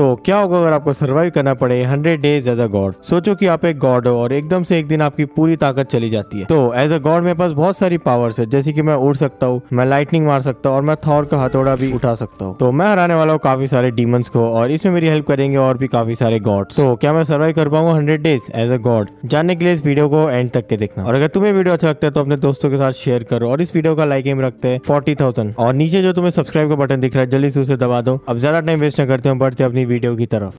दोस्तों क्या होगा अगर आपको सर्वाइव करना पड़े hundred days as a god सोचो कि आप एक गॉड हो और एकदम से एक दिन आपकी पूरी ताकत चली जाती है तो एज अ गॉड मेरे पास बहुत सारी पावर्स है जैसे कि मैं उड़ सकता हूँ मैं लाइटनिंग मार सकता हूँ और मैं थॉर का हथौड़ा भी उठा सकता हूँ तो मैं हराने वाला हूँ काफी सारे डीमंस को और इसमें मेरी हेल्प करेंगे और भी काफी सारे गॉड्स तो क्या मैं सर्वाइव कर पाऊंगा hundred days as a god जानने के लिए इस वीडियो को एंड तक के देखना और अगर तुम्हें वीडियो अच्छा लगता है तो अपने दोस्तों के साथ शेयर करो और इस वीडियो का लाइक एम रखते हैं फोर्टी और नीचे जो तुम्हें सब्सक्राइब का बटन दिख रहा है जल्दी से उसे दबा दो अब ज्यादा टाइम वेस्ट न करते हैं बढ़ते अपनी वीडियो की तरफ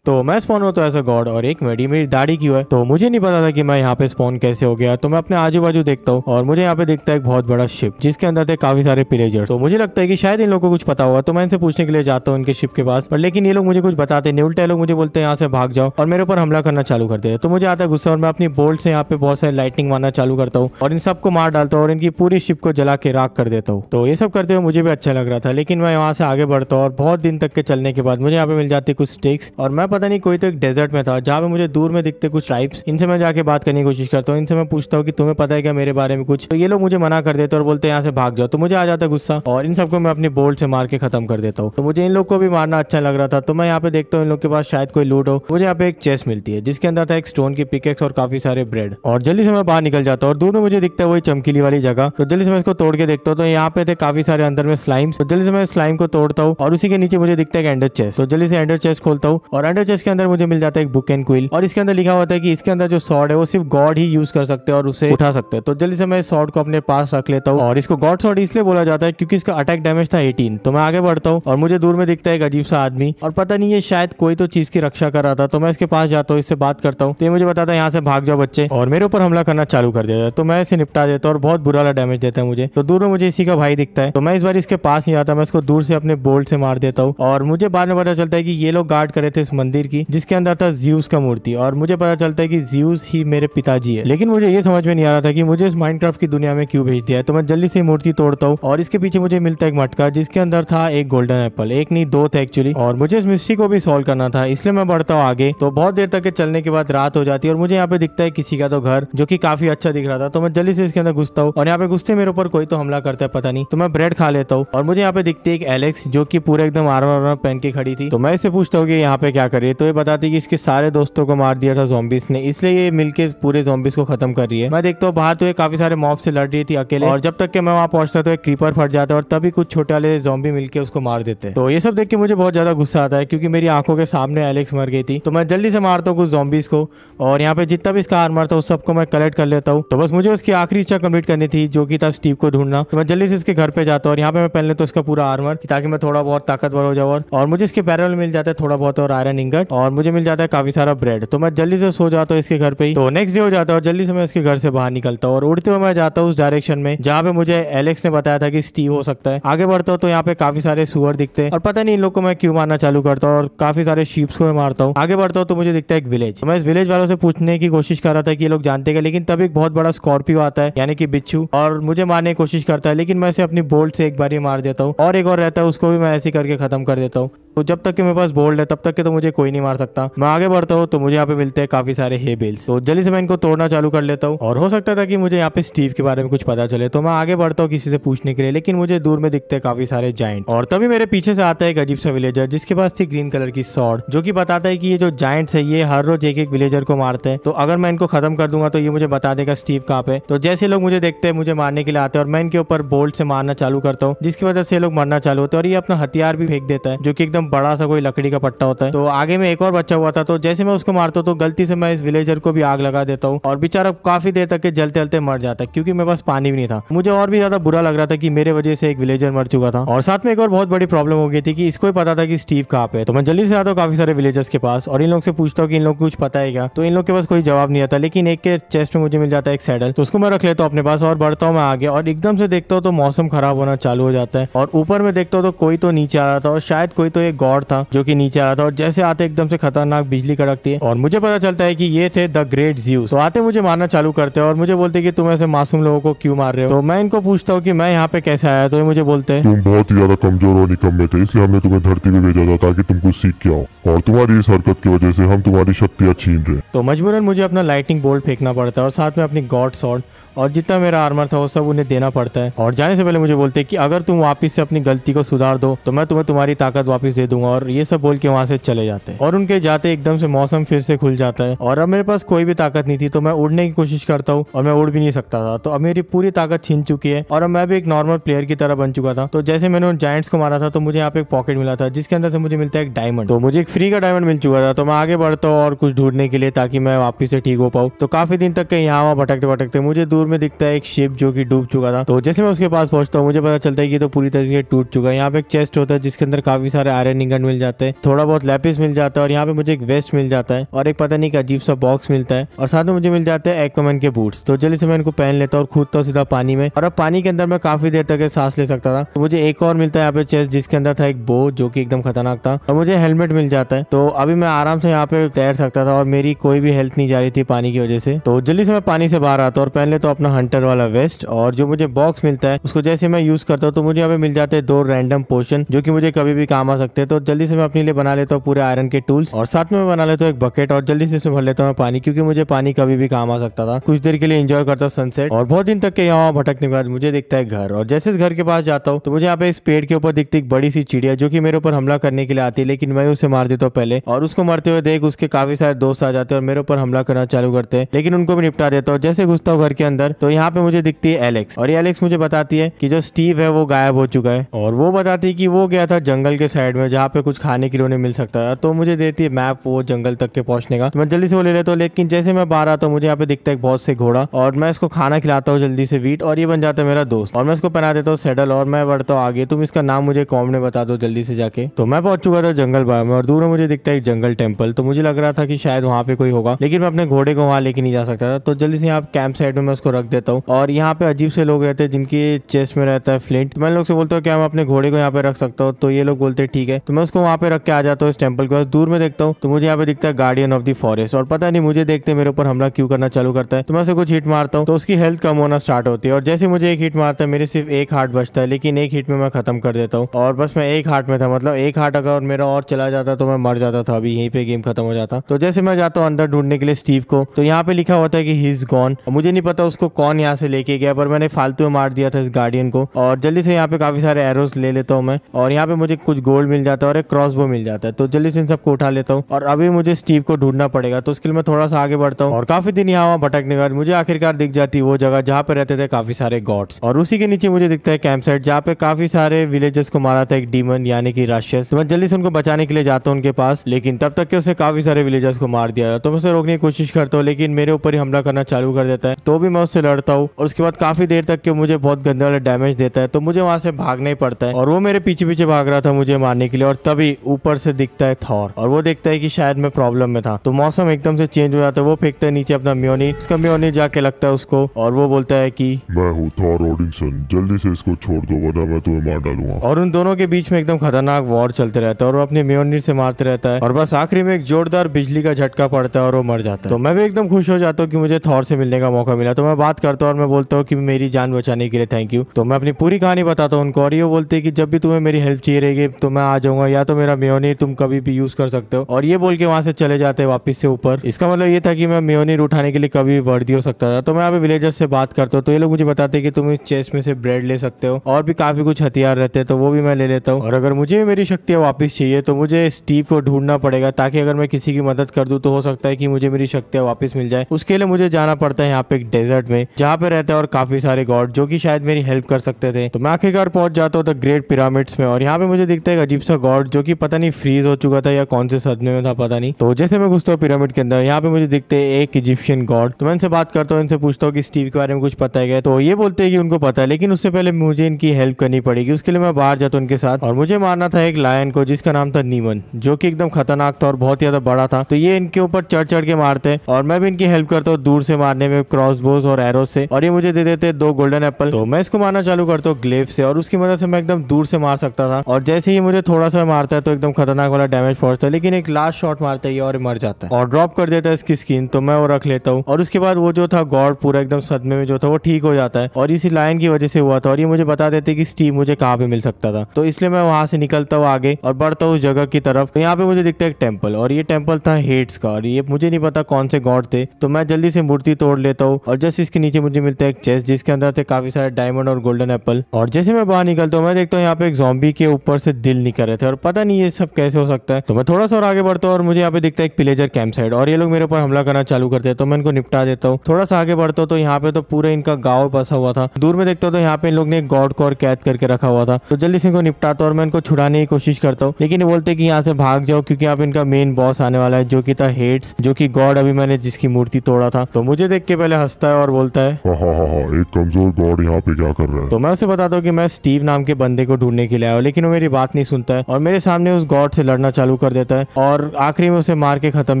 तो मैं स्पॉन हुआ तो ऐसा गॉड और एक मेडी मेरी दाढ़ी की हुआ तो मुझे नहीं पता था कि मैं यहाँ पे स्पॉन कैसे हो गया तो मैं अपने आजू बाजू देखता हूँ और मुझे यहाँ पे दिखता है एक बहुत बड़ा शिप जिसके अंदर थे काफी सारे पिलेजर तो मुझे लगता है कि शायद इन लोगों को कुछ पता हुआ तो मैं इनसे पूछने के लिए जाता हूँ इनके शिप के पास पर लेकिन ये लोग मुझे कुछ बताते नहीं उल्टे लोग मुझे बोलते हैं यहाँ से भाग जाओ और मेरे ऊपर हमला करना चालू करते हैं तो मुझे आता है गुस्सा और मैं अपनी बोल्ट से यहाँ पे बहुत सारी लाइटिंग मारना चालू करता हूँ और इन सबको मार डालता हूँ और इनकी पूरी शिप को जला के राख कर देता हूँ तो ये सब करते हुए मुझे भी अच्छा लग रहा था लेकिन मैं यहाँ से आगे बढ़ता हूँ और बहुत दिन तक के चलने के बाद मुझे यहाँ पे मिल जाती कुछ स्टेक्स और मैं पता नहीं कोई तो एक डेजर्ट में था जहाँ पे मुझे दूर में दिखते कुछ ट्राइब्स इनसे मैं जाके बात करने की कोशिश करता हूँ इनसे मैं पूछता हूँ कि तुम्हें पता है क्या मेरे बारे में कुछ तो ये लोग मुझे मना कर देते और बोलते हैं यहाँ से भाग जाओ तो मुझे आ जाता गुस्सा और इन सबको मैं अपनी बोल्ट से मार के खत्म कर देता हूँ तो मुझे इन लोग को भी मारना अच्छा लग रहा था तो मैं यहाँ पे देखता हूँ इन लोग के पास शायद कोई लूट हो मुझे यहाँ पे एक चेस्ट मिलती है जिसके अंदर था एक स्टोन की पिकेक्स और काफी सारे ब्रेड और जल्दी से मैं बाहर निकल जाता हूँ और दूर में मुझे दिखता है वही चमकीली वाली जगह तो जल्दी से मैं इसको तोड़ के देखता हूँ तो यहाँ पे थे काफी सारे अंदर में स्लाइम्स तो जल्दी से मैं स्लाइम को तोड़ता हूँ और उसी के नीचे मुझे दिखता है एंडर चेस्ट तो जल्दी से एंडर चेस्ट खोलता हूँ और अंडर कुछ इसके अंदर मुझे मिल जाता है एक बुक एंड क्विल और इसके अंदर लिखा होता है कि इसके अंदर जो सॉर्ड है वो सिर्फ गॉड ही यूज कर सकते हैं और उसे उठा सकते हैं तो जल्दी से मैं सॉर्ड को अपने पास रख लेता हूँ और इसको गॉड सॉर्ड इसलिए बोला जाता है क्योंकि इसका अटैक डैमेज था एटीन तो मैं आगे बढ़ता हूँ और मुझे दूर में दिखता है एक अजीब सा आदमी और पता नहीं ये शायद कोई तो चीज की रक्षा कर रहा था तो मैं इसके पास जाता हूँ इससे बात करता हूँ तो ये मुझे बताता है यहाँ से भाग जाओ बच्चे और मेरे ऊपर हमला करना चालू कर दिया तो मैं इसे निपटा देता और बहुत बुरा डैमेज देता है मुझे तो दूर में मुझे इसी का भाई दिखता है तो मैं इस बार इसके पास नहीं जाता मैं इसको दूर से अपने बोल्ट से मार देता हूँ और मुझे बाद में पता चलता है कि ये लोग गार्ड करे थे इस मंदिर मंदिर की जिसके अंदर था जीवस का मूर्ति और मुझे पता चलता है कि जीवस ही मेरे पिताजी है लेकिन मुझे ये समझ में नहीं आ रहा था कि मुझे इस माइंड की दुनिया में क्यों भेज दिया है तो मैं जल्दी से मूर्ति तोड़ता हूँ और इसके पीछे मुझे मिलता है एक मटका जिसके अंदर था एक गोल्डन एप्पल एक नहीं दो थे एक्चुअली और मुझे इस मिस्ट्री को भी सोल्व करना था इसलिए मैं बढ़ता हूँ आगे तो बहुत देर तक के चलने के बाद रात हो जाती है और मुझे यहाँ पे दिखता है किसी का तो घर जो की काफी अच्छा दिख रहा था तो मैं जल्दी से इसके अंदर घुसता हूँ और यहाँ पे घुसते मेरे ऊपर कोई तो हमला करता है पता नहीं तो मैं ब्रेड खा लेता हूँ और मुझे यहाँ पे दिखती है एक एलेक्स जो की पूरे एकदम आराम पहन के खड़ी थी तो मैं इसे पूछता हूँ कि यहाँ पे क्या करिए तो ये बताती है कि इसके सारे दोस्तों को मार दिया था जोम्बिस ने इसलिए ये मिलकर पूरे जोम्बिस को खत्म कर रही है मैं देखता हूँ बाहर तो ये काफी सारे मॉब से लड़ रही थी अकेले और जब तक के मैं वहाँ पहुंचता तो एक क्रीपर फट जाता और तभी कुछ छोटे वाले जोबी मिलकर उसको मार देते तो ये सब देख के मुझे बहुत ज्यादा गुस्सा आता है क्योंकि मेरी आंखों के सामने एलेक्स मर गई थी तो मैं जल्दी से मारता हूँ कुछ जॉम्बीज को और यहाँ पे जितना भी इसका हार था हूँ सबको मैं कलेक्ट कर लेता हूँ तो बस मुझे उसकी आखिरी इच्छा कम्प्लीट करनी थी जो कि था स्टीव को ढूंढना तो मैं जल्दी से इसके घर पे जाता हूँ और यहाँ पे मैं पहले तो उसका पूरा आर्मर ताकि मैं थोड़ा बहुत ताकतवर हो जाऊँ और मुझे इसके पैरल मिल जाता है थोड़ा बहुत और आयरन इंगट और मुझे मिल जाता है काफी सारा ब्रेड तो मैं जल्दी से सो जाता हूँ इसके घर पे ही तो नेक्स्ट डे हो जाता है और जल्दी से मैं इसके घर से बाहर निकलता हूँ और उड़ते हुए मैं जाता हूँ उस डायरेक्शन में जहाँ पे मुझे एलेक्स ने बताया था कि स्टीव हो सकता है आगे बढ़ता हूँ तो यहाँ पे काफी सारे सुअर दिखते हैं और पता नहीं इन लोग को मैं क्यों मारना चालू करता हूँ और काफी सारे शीप्स को मैं मारता हूँ आगे बढ़ता हूँ तो मुझे दिखता है एक विलेज तो मैं इस विलेज वालों से पूछने की कोशिश कर रहा था कि ये लोग जानते हैं लेकिन तब एक बहुत बड़ा स्कॉर्पियो आता है यानी कि बिच्छू और मुझे मारने की कोशिश करता है लेकिन मैं इसे अपनी बोल्ट से एक बार ही मार देता हूँ और एक और रहता है उसको भी मैं ऐसे करके खत्म कर देता हूँ तो जब तक कि मेरे पास बोल्ड है तब तक के तो मुझे कोई नहीं मार सकता मैं आगे बढ़ता हूँ तो मुझे यहाँ पे मिलते हैं काफी सारे हे बेल्स तो जल्दी से मैं इनको तोड़ना चालू कर लेता हूँ और हो सकता था कि मुझे यहाँ पे स्टीव के बारे में कुछ पता चले तो मैं आगे बढ़ता हूँ किसी से पूछने के लिए लेकिन मुझे दूर में दिखते हैं काफी सारे जाइंट और तभी मेरे पीछे से आता है एक अजीब सा विलेजर जिसके पास थी ग्रीन कलर की सॉर्ड जो की बताता है की ये जो जाइंट्स है ये हर रोज एक एक विलेजर को मारते हैं तो अगर मैं इनको खत्म कर दूंगा तो ये मुझे बता देगा स्टीव कहाँ पे तो जैसे लोग मुझे देखते हैं मुझे मारने के लिए आते हैं और मैं इनके ऊपर बोल्ड से मारना चालू करता हूँ जिसकी वजह से लोग मरना चालू होते हैं और ये अपना हथियार भी फेंक देता है जो की एकदम बड़ा सा कोई लकड़ी का पट्टा होता है तो आगे में एक और बच्चा हुआ था तो जैसे मैं उसको मारता हूँ तो गलती से मैं इस विलेजर को भी आग लगा देता हूँ और बेचारा काफी देर तक के जलते जलते मर जाता है क्योंकि मेरे पास पानी भी नहीं था मुझे और भी ज्यादा बुरा लग रहा था कि मेरे वजह से एक विलेजर मर चुका था और साथ में एक और बहुत बड़ी प्रॉब्लम हो गई थी कि इसको ही पता था कि स्टीव कहाँ पे तो मैं जल्दी से आता हूँ काफी सारे विलेजर्स के पास और इन लोग से पूछता हूँ कि इन लोग को कुछ पता है क्या तो इन लोग के पास कोई जवाब नहीं आता लेकिन एक के चेस्ट में मुझे मिल जाता है एक सैडल तो उसको मैं रख लेता हूँ अपने पास और बढ़ता हूँ मैं आगे और एकदम से देखता हूँ तो मौसम खराब होना चालू हो जाता है और ऊपर में देखता हूँ तो कोई तो नीचे आ रहा था और शायद कोई तो एक गॉड था जो कि नीचे आ रहा था और जैसे आते एकदम से खतरनाक बिजली कड़कती है और मुझे पता चलता है कि ये थे द ग्रेट जीव तो आते मुझे मारना चालू करते हैं और मुझे बोलते कि तुम ऐसे मासूम लोगों को क्यों मार रहे हो तो मैं इनको पूछता हूँ कि मैं यहाँ पे कैसे आया तो ये मुझे बोलते हैं तुम बहुत ही ज्यादा कमजोर और निकम्बे थे इसलिए हमने तुम्हें धरती में भेजा था ताकि तुम कुछ सीख के आओ और तुम्हारी इस हरकत की वजह से हम तुम्हारी शक्तियाँ छीन रहे तो मजबूरन मुझे अपना लाइटिंग बोल्ट फेंकना पड़ता है और साथ में अपनी गॉड सॉर्ड और जितना मेरा आर्मर था वो सब उन्हें देना पड़ता है और जाने से पहले मुझे बोलते हैं कि अगर तुम वापस से अपनी गलती को सुधार दो तो मैं तुम्हें तुम्हारी ताकत वापस दे दूंगा और ये सब बोल के वहाँ से चले जाते हैं और उनके जाते एकदम से मौसम फिर से खुल जाता है और अब मेरे पास कोई भी ताकत नहीं थी तो मैं उड़ने की कोशिश करता हूँ और मैं उड़ भी नहीं सकता था तो अब मेरी पूरी ताकत छीन चुकी है और अब मैं भी एक नॉर्मल प्लेयर की तरह बन चुका था तो जैसे मैंने उन जाइंट्स को मारा था तो मुझे यहाँ पे एक पॉकेट मिला था जिसके अंदर से मुझे मिलता है एक डायमंड तो मुझे एक फ्री का डायमंड मिल चुका था तो मैं आगे बढ़ता हूँ और कुछ ढूंढने के लिए ताकि मैं वापिस से ठीक हो पाऊँ तो काफी दिन तक यहाँ वहाँ भटकते भटकते मुझे दूर दूर में दिखता है एक शिप जो कि डूब चुका था तो जैसे मैं उसके पास पहुंचता हूँ मुझे पता चलता है कि तो पूरी तरह से टूट चुका है यहाँ पे एक चेस्ट होता है जिसके अंदर काफी सारे आयरन इंगन मिल जाते हैं थोड़ा बहुत लैपिस मिल जाता है और यहाँ पे मुझे एक वेस्ट मिल जाता है और एक पता नहीं एक अजीब सा बॉक्स मिलता है और साथ में मुझे मिल जाता है एक्वामैन के बूट्स तो जल्दी से मैं इनको पहन लेता और कूदता हूँ सीधा पानी में और अब पानी के अंदर मैं काफी देर तक सांस ले सकता था तो मुझे एक और मिलता है यहाँ पे चेस्ट जिसके अंदर था एक बो जो की एकदम खतरनाक था और मुझे हेलमेट मिल जाता है तो अभी मैं आराम से यहाँ पे तैर सकता था और मेरी कोई भी हेल्थ नहीं जा रही थी पानी की वजह से तो जल्दी से मैं पानी से बाहर आता और पहन लेता अपना हंटर वाला वेस्ट और जो मुझे बॉक्स मिलता है उसको जैसे मैं यूज करता हूँ तो मुझे यहाँ पे मिल जाते हैं दो रैंडम पोशन जो कि मुझे कभी भी काम आ सकते हैं तो जल्दी से मैं अपने लिए बना लेता हूँ पूरे आयरन के टूल्स और साथ में बना लेता हूँ एक बकेट और जल्दी से भर लेता हूँ पानी क्योंकि मुझे पानी कभी भी काम आ सकता था कुछ देर के लिए इंजॉय करता हूँ सनसेट और बहुत दिन तक के यहाँ भटकने के बाद मुझे दिखता है घर और जैसे इस घर के पास जाता हूँ तो मुझे यहाँ पे इस पेड़ के ऊपर दिखती एक बड़ी सी चिड़िया जो की मेरे ऊपर हमला करने के लिए आती है लेकिन मैं उसे मार देता हूँ पहले और उसको मरते हुए देख उसके काफी सारे दोस्त आ जाते हैं और मेरे ऊपर हमला करना चालू करते हैं लेकिन उनको भी निपटा देता हूँ जैसे घुसता हूँ घर के अंदर अंदर तो यहाँ पे मुझे दिखती है एलेक्स और ये एलेक्स मुझे बताती है कि जो स्टीव है वो गायब हो चुका है और वो बताती है कि वो गया था जंगल के साइड में जहाँ पे कुछ खाने के लिए मिल सकता है तो मुझे देती है मैप वो जंगल तक के पहुंचने का तो मैं जल्दी से वो ले लेता हूँ लेकिन जैसे मैं बाहर आता हूँ मुझे यहाँ पे दिखता है बहुत से घोड़ा और मैं इसको खाना खिलाता हूँ जल्दी से वीट और ये बन जाता है मेरा दोस्त और मैं इसको पहना देता हूँ सेडल और मैं बढ़ता हूँ आगे तुम इसका नाम मुझे कॉम ने बता दो जल्दी से जाके तो मैं पहुंच चुका था जंगल बायो में और दूर में मुझे दिखता है जंगल टेम्पल तो मुझे लग रहा था कि शायद वहाँ पे कोई होगा लेकिन मैं अपने घोड़े को वहाँ लेके नहीं जा सकता था तो जल्दी से यहाँ कैंप साइड में उसको रख देता हूँ और यहाँ पे अजीब से लोग रहते हैं जिनकी चेस्ट में रहता है फ्लिंट तो मैं लोग से बोलता हूँ क्या मैं अपने घोड़े को यहाँ पे रख सकता हूँ तो ये लोग बोलते ठीक है तो मैं उसको वहाँ पे रख के आ जाता हूँ इस टेम्पल के पास दूर में देखता हूँ तो मुझे यहाँ पे दिखता है गार्डियन ऑफ द फॉरेस्ट और पता नहीं मुझे देखते मेरे ऊपर हमला क्यों करना चालू करता है तो मैं उसे कुछ हिट मारता हूँ तो उसकी हेल्थ कम होना स्टार्ट होती है और जैसे मुझे एक हिट मारता है मेरे सिर्फ एक हार्ट बचता है लेकिन एक हिट में मैं खत्म कर देता हूँ और बस मैं एक हार्ट में था मतलब एक हार्ट अगर मेरा और चला जाता तो मैं मर जाता था अभी यहीं पे गेम खत्म हो जाता तो जैसे मैं जाता हूँ अंदर ढूंढने के लिए स्टीव को तो यहाँ पे लिखा होता है कि ही इज गॉन मुझे नहीं पता उस उसको कौन यहाँ से लेके गया पर मैंने फालतू में मार दिया था इस गार्डियन को और जल्दी से यहाँ पे काफी सारे एरोज ले लेता हूँ मैं और यहाँ पे मुझे कुछ गोल्ड मिल जाता है और एक क्रॉसबो मिल जाता है तो जल्दी से इन सबको उठा लेता हूँ और अभी मुझे स्टीव को ढूंढना पड़ेगा तो उसके लिए मैं थोड़ा सा आगे बढ़ता हूँ और काफी दिन यहाँ वहाँ भटकने का मुझे आखिरकार दिख जाती वो जगह जहाँ पे रहते थे काफी सारे गॉड्स और उसी के नीचे मुझे दिखता है कैंप साइट जहाँ पे काफी सारे विलेजेस को मारा था एक डीमन यानी कि राशियस तो मैं जल्दी से उनको बचाने के लिए जाता हूँ उनके पास लेकिन तब तक के उसे काफी सारे विलेजेस को मार दिया तो मैं उसे रोकने की कोशिश करता हूँ लेकिन मेरे ऊपर ही हमला करना चालू कर देता है तो भी मैं उससे लड़ता हूँ और उसके बाद काफी देर तक के मुझे बहुत गंदे वाले डैमेज देता है तो मुझे वहां से भागना ही पड़ता है और वो मेरे पीछे पीछे भाग रहा था मुझे मारने के लिए और तभी ऊपर से दिखता है थॉर और वो देखता है कि शायद मैं प्रॉब्लम में था तो मौसम एकदम से चेंज हो जाता है वो फेंकता है नीचे अपना म्योनी उसका म्योनी जाके लगता है उसको और वो बोलता है की मैं हूँ थॉर ओडिंगसन जल्दी से इसको छोड़ दो वरना मैं तुम्हें मार डालूंगा और उन दोनों के बीच में एकदम खतरनाक वॉर चलते रहता है और वो अपने म्योनी से मारते रहता है और बस आखिरी में एक जोरदार बिजली का झटका पड़ता है और वो मर जाता है तो मैं भी एकदम खुश हो जाता हूँ कि मुझे थॉर से मिलने का मौका मिला तो मैं मैं बात करता हूँ और मैं बोलता हूँ कि मेरी जान बचाने के लिए थैंक यू तो मैं अपनी पूरी कहानी बताता हूँ उनको और ये बोलते हैं कि जब भी तुम्हें मेरी हेल्प चाहिए रहेगी तो मैं आ जाऊंगा या तो मेरा मेयोनी तुम कभी भी यूज़ कर सकते हो और ये बोल के वहाँ से चले जाते हैं वापस से ऊपर इसका मतलब ये था कि मैं मेयोनीर उठाने के लिए कभी वर्दी हो सकता था तो मैं अभी विलेजर विलेजर्स से बात करता हूँ तो ये लोग मुझे बताते कि तुम इस चेस्ट में से ब्रेड ले सकते हो और भी काफ़ी कुछ हथियार रहते हैं तो वो भी मैं ले लेता हूँ और अगर मुझे मेरी शक्तियाँ वापस चाहिए तो मुझे स्टीव को ढूंढना पड़ेगा ताकि अगर मैं किसी की मदद कर दूँ तो हो सकता है कि मुझे मेरी शक्तियाँ वापस मिल जाए उसके लिए मुझे जाना पड़ता है यहाँ पे एक डेजर्ट भारत में जहाँ पे रहते हैं और काफी सारे गॉड जो की शायद मेरी हेल्प कर सकते थे तो मैं आखिरकार पहुंच जाता हूँ द ग्रेट पिरामिड्स में और यहाँ पे मुझे दिखता है अजीब सा गॉड जो की पता नहीं फ्रीज हो चुका था या कौन से सदमे में था पता नहीं तो जैसे मैं घुसता हूँ पिरामिड के अंदर यहाँ पे मुझे दिखते हैं एक इजिप्शियन गॉड तो मैं इनसे बात करता हूँ इनसे पूछता हूँ कि स्टीव के बारे में कुछ पता है तो ये बोलते हैं कि उनको पता है लेकिन उससे पहले मुझे इनकी हेल्प करनी पड़ेगी उसके लिए मैं बाहर जाता हूँ उनके साथ और मुझे मारना था एक लायन को जिसका नाम था नीमन जो कि एकदम खतरनाक था और बहुत ज्यादा बड़ा था तो ये इनके ऊपर चढ़ चढ़ के मारते हैं और मैं भी इनकी हेल्प करता हूँ दूर से मारने में क्रॉस और और एरो से और ये मुझे दे देते दो गोल्डन एप्पल तो मैं इसको मारना चालू करता हूँ ग्लेव से और उसकी मदद से मैं एकदम दूर से मार सकता था और जैसे ही मुझे थोड़ा सा मारता है तो एकदम खतरनाक वाला डैमेज पहुंचता है लेकिन एक लास्ट शॉट मारता है और मर जाता है और ड्रॉप कर देता है इसकी स्किन तो मैं वो रख लेता हूँ और उसके बाद वो जो था गॉड पूरा एकदम सदमे में जो था वो ठीक हो जाता है और इसी लाइन की वजह से हुआ था और ये मुझे बता देते कि स्टीम मुझे कहाँ पे मिल सकता था तो इसलिए मैं वहां से निकलता हूँ आगे और बढ़ता हूँ जगह की तरफ तो यहाँ पे मुझे दिखता है एक टेम्पल और ये टेम्पल था हेट्स का और ये मुझे नहीं पता कौन से गॉड थे तो मैं जल्दी से मूर्ति तोड़ लेता हूँ और जैसे जिसके नीचे मुझे मिलता है एक चेस्ट जिसके अंदर थे काफी सारे डायमंड और गोल्डन एप्पल और जैसे मैं बाहर निकलता हूँ मैं देखता हूँ यहाँ पे एक जॉम्बी के ऊपर से दिल निकल रहे थे और पता नहीं ये सब कैसे हो सकता है तो मैं थोड़ा सा और आगे बढ़ता हूँ और मुझे यहाँ पे दिखता है एक पिलेजर कैंप साइड और ये लोग मेरे ऊपर हमला करना चालू करते हैं तो मैं इनको निपटा देता हूँ थोड़ा सा आगे बढ़ता हूँ तो यहाँ पे तो पूरा इनका गाँव बसा हुआ था दूर में देखता हूँ तो यहाँ पे इन लोग ने एक गॉड को और कैद करके रखा हुआ था तो जल्दी से इनको निपटाता हूँ और मैं इनको छुड़ाने की कोशिश करता हूँ लेकिन बोलते कि यहाँ से भाग जाओ क्योंकि यहाँ पे इनका मेन बॉस आने वाला है जो कि था हेड्स जो कि गॉड अभी मैंने जिसकी मूर्ति तोड़ा था तो मुझे देख के पहले हंसता है और बोलता है हा, हा, हाँ हा, हाँ, हाँ, एक कमजोर गॉड यहाँ पे क्या कर रहा है तो मैं उसे बताता हूँ कि मैं स्टीव नाम के बंदे को ढूंढने के लिए आया लेकिन वो मेरी बात नहीं सुनता है और मेरे सामने उस गॉड से लड़ना चालू कर देता है और आखिरी में उसे मार के खत्म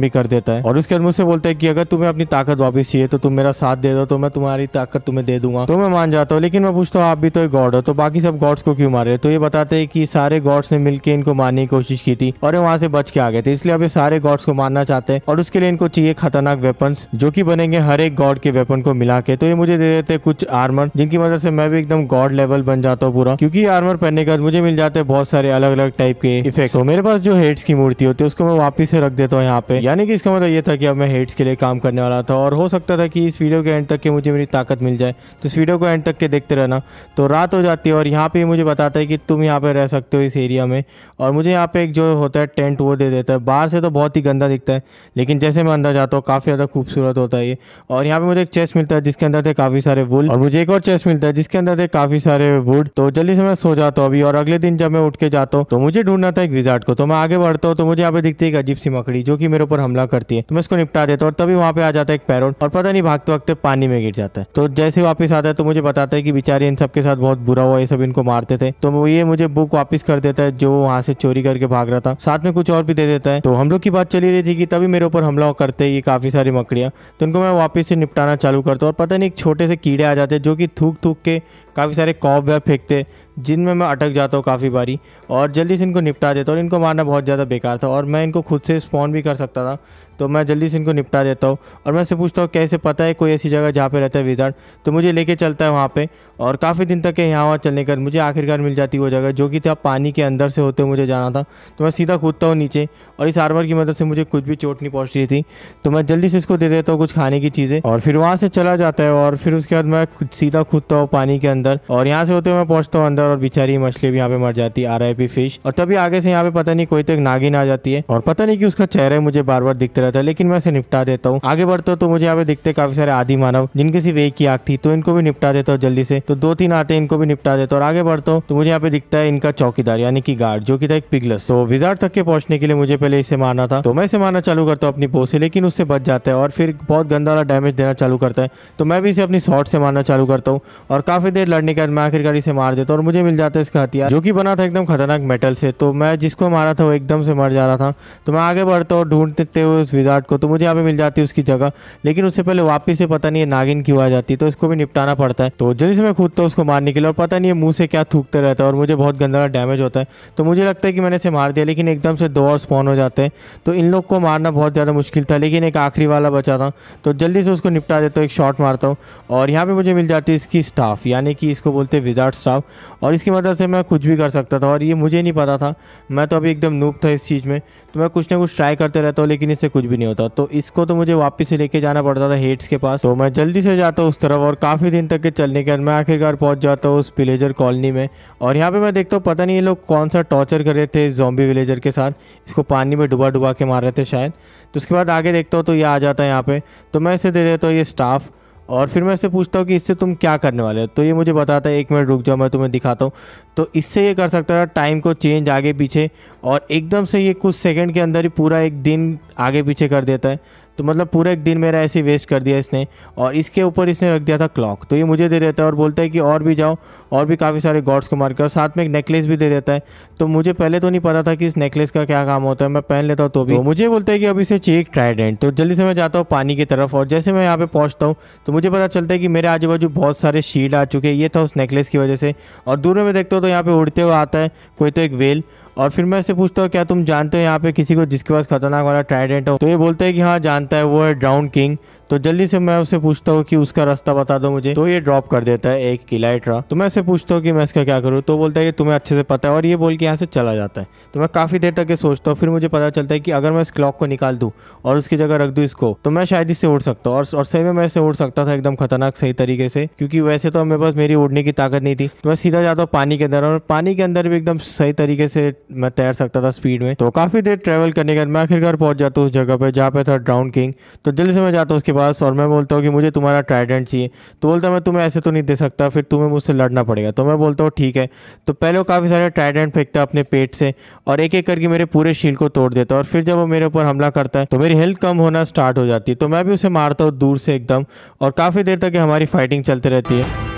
भी कर देता है और उसके बाद मुझसे बोलता है की अगर तुम्हें अपनी ताकत वापिस चाहिए तो तुम मेरा साथ दे दो तो मैं तुम्हारी ताकत तुम्हें दे दूंगा तो मैं मान जाता हूँ लेकिन मैं पूछता हूँ आप भी तो एक गॉड हो तो बाकी सब गॉड्स को क्यों मारे तो ये बताते हैं कि सारे गॉड्स ने मिलकर इनको मारने की कोशिश की थी और वहां से बच के आ गए थे इसलिए अब ये सारे गॉड्स को मारना चाहते हैं और उसके लिए इनको चाहिए खतरनाक वेपन जो की बनेंगे हर एक गॉड के वेपन को मिल मिला के तो ये मुझे दे देते कुछ आर्मर जिनकी मदद से मैं भी एकदम गॉड लेवल बन जाता हूँ पूरा क्योंकि आर्मर पहनने के बाद मुझे मिल जाते हैं बहुत सारे अलग अलग टाइप के इफेक्ट तो मेरे पास जो हेड्स की मूर्ति होती है उसको मैं वापिस से रख देता हूँ यहाँ पे यानी कि इसका मतलब ये था कि अब मैं हेड्स के लिए काम करने वाला था और हो सकता था कि इस वीडियो के एंड तक के मुझे मेरी ताकत मिल जाए तो इस वीडियो को एंड तक के देखते रहना तो रात हो जाती है और यहाँ पे मुझे बताता है कि तुम यहाँ पे रह सकते हो इस एरिया में और मुझे यहाँ पे एक जो होता है टेंट वो दे देता है बाहर से तो बहुत ही गंदा दिखता है लेकिन जैसे मैं अंदर जाता हूँ काफ़ी ज़्यादा खूबसूरत होता है ये और यहाँ पे मुझे एक चेस्ट मिलता है जिसके अंदर थे काफी सारे वुल और मुझे एक और चेस्ट मिलता है जिसके अंदर थे काफी सारे वुड तो जल्दी से मैं सो जाता हूँ अभी और अगले दिन जब मैं उठ के जाता हूँ तो मुझे ढूंढना था एक विजार्ड को तो मैं आगे बढ़ता हूँ तो मुझे यहाँ पे दिखती है एक अजीब सी मकड़ी जो कि मेरे ऊपर हमला करती है तो मैं उसको निपटा देता हूँ और तभी वहाँ पे आ जाता है एक पैरोट और पता नहीं भागते वक्त पानी में गिर जाता है तो जैसे वापस आता है तो मुझे बताता है कि बेचारे इन सबके साथ बहुत बुरा हुआ ये सब इनको मारते थे तो ये मुझे बुक वापस कर देता है जो वहाँ से चोरी करके भाग रहा था साथ में कुछ और भी दे देता है तो हम लोग की बात चली रही थी कि तभी मेरे ऊपर हमला करते ये काफी सारी मकड़ियाँ तो उनको मैं वापिस से निपटाना चालू कर करता और पता नहीं एक छोटे से कीड़े आ जाते हैं जो कि थूक थूक के काफ़ी सारे कॉब वैब फेंकते जिनमें मैं अटक जाता हूँ काफ़ी बारी और जल्दी से इनको निपटा देता हूँ और इनको मारना बहुत ज़्यादा बेकार था और मैं इनको खुद से स्पॉन भी कर सकता था तो मैं जल्दी से इनको निपटा देता हूँ और मैं से पूछता हूँ कैसे पता है कोई ऐसी जगह जहाँ पे रहता है विजार्ड तो मुझे लेके चलता है वहाँ पर और काफ़ी दिन तक है यहाँ वहाँ चलने का मुझे आखिरकार मिल जाती वो जगह जो कि था पानी के अंदर से होते हुए मुझे जाना था तो मैं सीधा कूदता हूँ नीचे और इस आर्मर की मदद से मुझे कुछ भी चोट नहीं पहुँच रही थी तो मैं जल्दी से इसको दे देता हूँ कुछ खाने की चीज़ें और फिर वहाँ से चला जाता है और फिर उसके बाद मैं सीधा कूदता हूँ पानी के अंदर अंदर और यहाँ से होते हुए पहुंचता हूँ अंदर और बिचारी मछली भी यहाँ पे मर जाती है आर फिश और तभी आगे से यहाँ पे पता नहीं कोई तो एक नागिन आ जाती है और पता नहीं की उसका चेहरा मुझे बार बार दिखते रहता है लेकिन मैं उसे निपटा देता हूँ आगे बढ़ते तो मुझे यहाँ पे दिखते काफी सारे आदि मानव जिनके सिर्फ एक ही आग थी तो इनको भी निपटा देता हूँ जल्दी से तो दो तीन आते हैं इनको भी निपटा देता और आगे बढ़ता हूँ तो मुझे यहाँ पे दिखता है इनका चौकीदार यानी कि गार्ड जो कि था एक पिगलस तो विजार तक के पहुंचने के लिए मुझे पहले इसे मारना था तो मैं इसे मारना चालू करता हूँ अपनी बो से लेकिन उससे बच जाता है और फिर बहुत गंदा डैमेज देना चालू करता है तो मैं भी इसे अपनी शॉर्ट से मारना चालू करता हूँ और काफी देर लड़ने के बाद मैं आखिरकार इसे मार देता और मुझे मिल जाता है इसका हथियार जो कि बना था एकदम खतरनाक मेटल से तो मैं जिसको मारा था वो एकदम से मर जा रहा था तो मैं आगे बढ़ता और ढूंढते हुए उस विजार्ड को तो मुझे यहाँ पे मिल जाती है उसकी जगह लेकिन उससे पहले वापिस से पता नहीं है नागिन क्यों आ जाती तो इसको भी निपटाना पड़ता है तो जल्दी से मैं खुद तो उसको मारने के लिए और पता नहीं है मुंह से क्या थूकते रहता है और मुझे बहुत गंदा डैमेज होता है तो मुझे लगता है कि मैंने इसे मार दिया लेकिन एकदम से दो और स्पॉन हो जाते हैं तो इन लोग को मारना बहुत ज़्यादा मुश्किल था लेकिन एक आखिरी वाला बचा था तो जल्दी से उसको निपटा देता हूँ एक शॉट मारता हूँ और यहाँ पर मुझे मिल जाती है इसकी स्टाफ यानी कि कि इसको बोलते विजार्ड स्टाफ और इसकी मदद से मैं कुछ भी कर सकता था और ये मुझे नहीं पता था मैं तो अभी एकदम नूप था इस चीज़ में तो मैं कुछ ना कुछ ट्राई करते रहता हूँ लेकिन इससे कुछ भी नहीं होता तो इसको तो मुझे वापस से लेके जाना पड़ता था हेड्स के पास तो मैं जल्दी से जाता हूँ उस तरफ और काफ़ी दिन तक के चलने के बाद मैं आखिरकार पहुँच जाता हूँ उस विलेजर कॉलोनी में और यहाँ पर मैं देखता हूँ पता नहीं ये लोग कौन सा टॉर्चर कर रहे थे जॉम्बी विलेजर के साथ इसको पानी में डुबा डुबा के मार रहे थे शायद तो उसके बाद आगे देखता हूँ तो ये आ जाता है यहाँ पर तो मैं इसे दे देता हूँ ये स्टाफ़ और फिर मैं इससे पूछता हूँ कि इससे तुम क्या करने वाले हो तो ये मुझे बताता है एक मिनट रुक जाओ मैं तुम्हें दिखाता हूँ तो इससे ये कर सकता है टाइम को चेंज आगे पीछे और एकदम से ये कुछ सेकंड के अंदर ही पूरा एक दिन आगे पीछे कर देता है तो मतलब पूरा एक दिन मेरा ऐसे वेस्ट कर दिया इसने और इसके ऊपर इसने रख दिया था क्लॉक तो ये मुझे दे देता है और बोलता है कि और भी जाओ और भी काफ़ी सारे गॉड्स को मार के और साथ में एक नेकलेस भी दे देता है तो मुझे पहले तो नहीं पता था कि इस नेकलेस का क्या काम होता है मैं पहन लेता हूँ तो भी तो मुझे बोलता है कि अब इसे चाहिए ट्राइडेंट तो जल्दी से मैं जाता हूँ पानी की तरफ और जैसे मैं यहाँ पर पहुँचता हूँ तो मुझे पता चलता है कि मेरे आजू बाजू बहुत सारे शील्ड आ चुके हैं ये था उस नेकलेस की वजह से और दूर में देखता हूँ तो यहाँ पर उड़ते हुए आता है कोई तो एक वेल और फिर मैं इससे पूछता हूँ क्या तुम जानते हो यहाँ पे किसी को जिसके पास खतरनाक वाला ट्राइडेंट हो तो ये बोलते हैं कि हाँ जानते जानता है वो है ड्राउंड किंग तो जल्दी से मैं उसे पूछता हूँ कि उसका रास्ता बता दो मुझे तो ये ड्रॉप कर देता है एक किलाइट्रा तो मैं उसे पूछता हूँ कि मैं इसका क्या करूँ तो बोलता है कि तुम्हें अच्छे से पता है और ये बोल के यहाँ से चला जाता है तो मैं काफ़ी देर तक ये सोचता हूँ फिर मुझे पता चलता है कि अगर मैं इस क्लॉक को निकाल दूँ और उसकी जगह रख दूँ इसको तो मैं शायद इससे उड़ सकता हूँ और, सही में मैं इसे उड़ सकता था एकदम खतरनाक सही तरीके से क्योंकि वैसे तो मेरे पास मेरी उड़ने की ताकत नहीं थी तो मैं सीधा जाता हूँ पानी के अंदर और पानी के अंदर भी एकदम सही तरीके से मैं तैर सकता था स्पीड में तो काफ़ी देर ट्रैवल करने के बाद मैं आखिरकार पहुँच जाता हूँ उस जगह पर जहाँ पे था ड्राउंड लुकिंग तो जल्दी से मैं जाता हूँ उसके पास और मैं बोलता हूँ कि मुझे तुम्हारा ट्राइडेंट चाहिए तो बोलता मैं तुम्हें ऐसे तो नहीं दे सकता फिर तुम्हें मुझसे लड़ना पड़ेगा तो मैं बोलता हूँ ठीक है तो पहले वो काफ़ी सारे ट्राइडेंट फेंकता है अपने पेट से और एक एक करके मेरे पूरे शील्ड को तोड़ देता है और फिर जब वो मेरे ऊपर हमला करता है तो मेरी हेल्थ कम होना स्टार्ट हो जाती है तो मैं भी उसे मारता हूँ दूर से एकदम और काफ़ी देर तक हमारी फाइटिंग चलती रहती है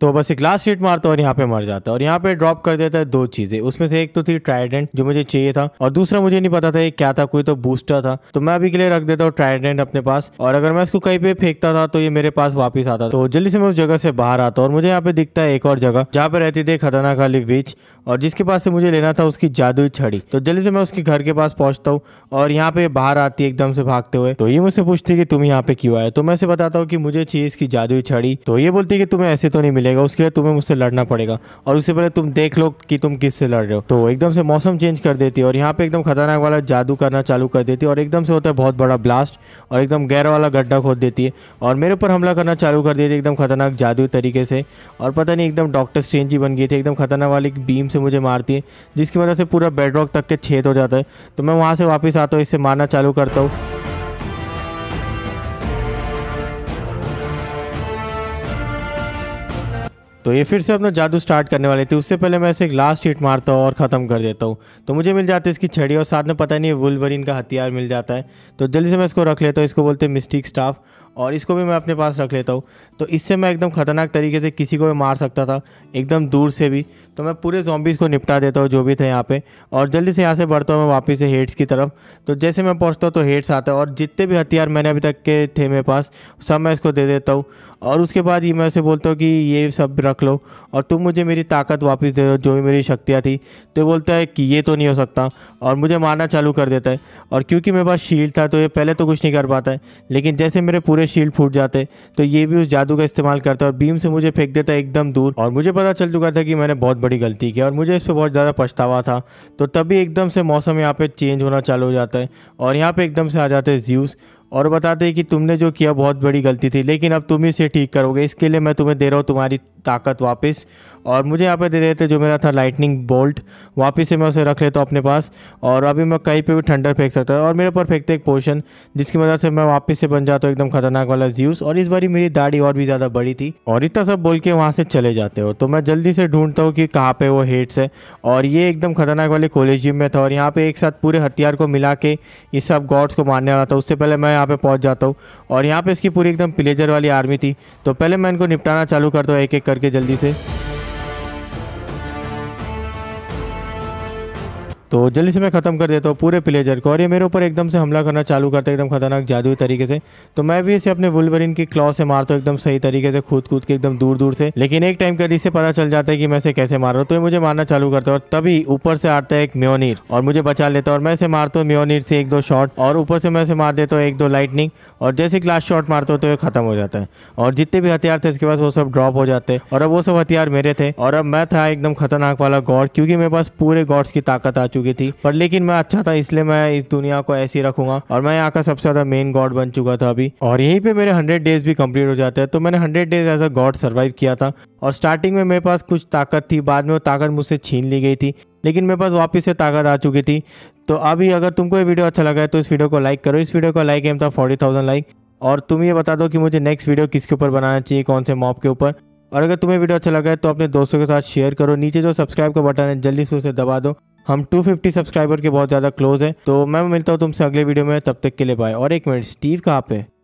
तो बस एक लास्ट हिट मारता है और यहाँ पे मर जाता है और यहाँ पे ड्रॉप कर देता है दो चीजें उसमें से एक तो थी ट्राइडेंट जो मुझे चाहिए था और दूसरा मुझे नहीं पता था ये क्या था कोई तो बूस्टर था तो मैं अभी के लिए रख देता हूँ ट्राइडेंट अपने पास और अगर मैं इसको कहीं पे फेंकता था तो ये मेरे पास वापस आता तो जल्दी से मैं उस जगह से बाहर आता और मुझे यहाँ पे दिखता है एक और जगह जहाँ पे रहती थी खतरनाक वाली विच और जिसके पास से मुझे लेना था उसकी जादुई छड़ी तो जल्दी से मैं उसके घर के पास पहुंचता हूँ और यहाँ पे बाहर आती है एकदम से भागते हुए तो ये मुझसे पूछती है कि तुम यहाँ पे क्यों आए तो मैं उसे बताता हूँ कि मुझे चाहिए इसकी जादुई छड़ी तो ये बोलती है कि तुम्हें ऐसे तो नहीं मिले मिलेगा उसके लिए तुम्हें मुझसे लड़ना पड़ेगा और उससे पहले तुम देख लो कि तुम किस से लड़ रहे हो तो एकदम से मौसम चेंज कर देती है और यहाँ पे एकदम खतरनाक वाला जादू करना चालू कर देती है और एकदम से होता है बहुत बड़ा ब्लास्ट और एकदम गहरा वाला गड्ढा खोद देती है और मेरे ऊपर हमला करना चालू कर देती है एकदम खतरनाक जादू तरीके से और पता नहीं एकदम डॉक्टर स्ट्रेंज ही बन गई थी एकदम खतरनाक वाली बीम से मुझे मारती है जिसकी वजह से पूरा बेडरॉक तक के छेद हो जाता है तो मैं वहाँ से वापस आता हूँ इससे मारना चालू करता हूँ तो ये फिर से अपना जादू स्टार्ट करने वाले थे उससे पहले मैं इसे एक लास्ट हिट मारता हूँ और ख़त्म कर देता हूँ तो मुझे मिल जाती है इसकी छड़ी और साथ में पता नहीं वुलवरिन का हथियार मिल जाता है तो जल्दी से मैं इसको रख लेता हूँ इसको बोलते हैं मिस्टिक स्टाफ और इसको भी मैं अपने पास रख लेता हूँ तो इससे मैं एकदम ख़तरनाक तरीके से किसी को भी मार सकता था एकदम दूर से भी तो मैं पूरे जॉम्बीज़ को निपटा देता हूँ जो भी थे यहाँ पे और जल्दी से यहाँ से बढ़ता हूँ मैं वापस से हेड्स की तरफ तो जैसे मैं पहुँचता हूँ तो हेड्स आता है और जितने भी हथियार मैंने अभी तक के थे मेरे पास सब मैं इसको दे देता हूँ और उसके बाद ये मैं उसे बोलता हूँ कि ये सब रख लो और तुम मुझे मेरी ताकत वापस दे दो जो भी मेरी शक्तियाँ थी तो बोलता है कि ये तो नहीं हो सकता और मुझे मारना चालू कर देता है और क्योंकि मेरे पास शील्ड था तो ये पहले तो कुछ नहीं कर पाता है लेकिन जैसे मेरे पूरे में शील्ड फूट जाते तो ये भी उस जादू का इस्तेमाल करता और बीम से मुझे फेंक देता एकदम दूर और मुझे पता चल चुका था कि मैंने बहुत बड़ी गलती की और मुझे इस पर बहुत ज़्यादा पछतावा था तो तभी एकदम से मौसम यहाँ पे चेंज होना चालू हो जाता है और यहाँ पे एकदम से आ जाते हैं ज्यूस और बताते हैं कि तुमने जो किया बहुत बड़ी गलती थी लेकिन अब तुम ही इसे ठीक करोगे इसके लिए मैं तुम्हें दे रहा हूँ तुम्हारी ताकत वापस और मुझे यहाँ पे दे देते जो मेरा था लाइटनिंग बोल्ट वापस से मैं उसे रख लेता हूँ अपने पास और अभी मैं कहीं पे भी ठंडर फेंक सकता हूँ और मेरे ऊपर फेंकते एक पोशन जिसकी वजह से मैं वापस से बन जाता हूँ एकदम खतरनाक वाला ज्यूस और इस बारी मेरी दाढ़ी और भी ज़्यादा बड़ी थी और इतना सब बोल के वहाँ से चले जाते हो तो मैं जल्दी से ढूंढता हूँ कि कहाँ पर वो हेड्स है और ये एकदम खतरनाक वाले कोलेजियम में था और यहाँ पर एक साथ पूरे हथियार को मिला के इस सब गॉड्स को मारने वाला था उससे पहले मैं यहाँ पर पहुँच जाता हूँ और यहाँ पर इसकी पूरी एकदम प्लेजर वाली आर्मी थी तो पहले मैं इनको निपटाना चालू करता हूँ एक एक करके जल्दी से तो जल्दी से मैं ख़त्म कर देता हूँ पूरे प्लेजर को और ये मेरे ऊपर एकदम से हमला करना चालू करता है एकदम खतरनाक जादुई तरीके से तो मैं भी इसे अपने वुलवरिन की क्लॉ से मारता हूँ एकदम सही तरीके से खुद कूद के एकदम दूर दूर से लेकिन एक टाइम कर इससे पता चल जाता है कि मैं इसे कैसे मार रहा हूँ तो ये मुझे मारना चालू करता है और तभी ऊपर से आता है एक म्योनीर और मुझे बचा लेता और मैं इसे मारता हूँ म्योनीर से एक दो शॉट और ऊपर से मैं इसे मार देता हूँ एक दो लाइटनिंग और जैसे लास्ट शॉट मारता हूँ तो ये खत्म हो जाता है और जितने भी हथियार थे इसके पास वो सब ड्रॉप हो जाते हैं और अब वो सब हथियार मेरे थे और अब मैं था एकदम खतरनाक वाला गॉड क्योंकि मेरे पास पूरे गॉड्स की ताकत आ चुकी थी पर लेकिन मैं अच्छा था इसलिए मैं इस दुनिया को ऐसी रखूंगा और मैं यहाँ का सबसे ज्यादा मेन गॉड बन चुका था अभी और यहीं पे मेरे हंड्रेड डेज भी कंप्लीट हो जाते हैं तो मैंने hundred days as a god survive किया था और स्टार्टिंग में मेरे पास कुछ ताकत थी बाद में वो ताकत मुझसे छीन ली गई थी लेकिन मेरे पास वापस से ताकत आ चुकी थी तो अभी अगर तुमको ये वीडियो अच्छा लगा है तो इस वीडियो को लाइक करो इस वीडियो का लाइक एम था फोर्टी थाउजेंड लाइक और तुम ये बता दो कि मुझे नेक्स्ट वीडियो किसके ऊपर बनाना चाहिए कौन से मॉप के ऊपर और अगर तुम्हें वीडियो अच्छा लगा है तो अपने दोस्तों के साथ शेयर करो नीचे जो सब्सक्राइब का बटन है जल्दी से उसे दबा दो हम 250 सब्सक्राइबर के बहुत ज़्यादा क्लोज हैं तो मैं मिलता हूँ तुमसे अगले वीडियो में तब तक के लिए बाय और एक मिनट स्टीव कहाँ पे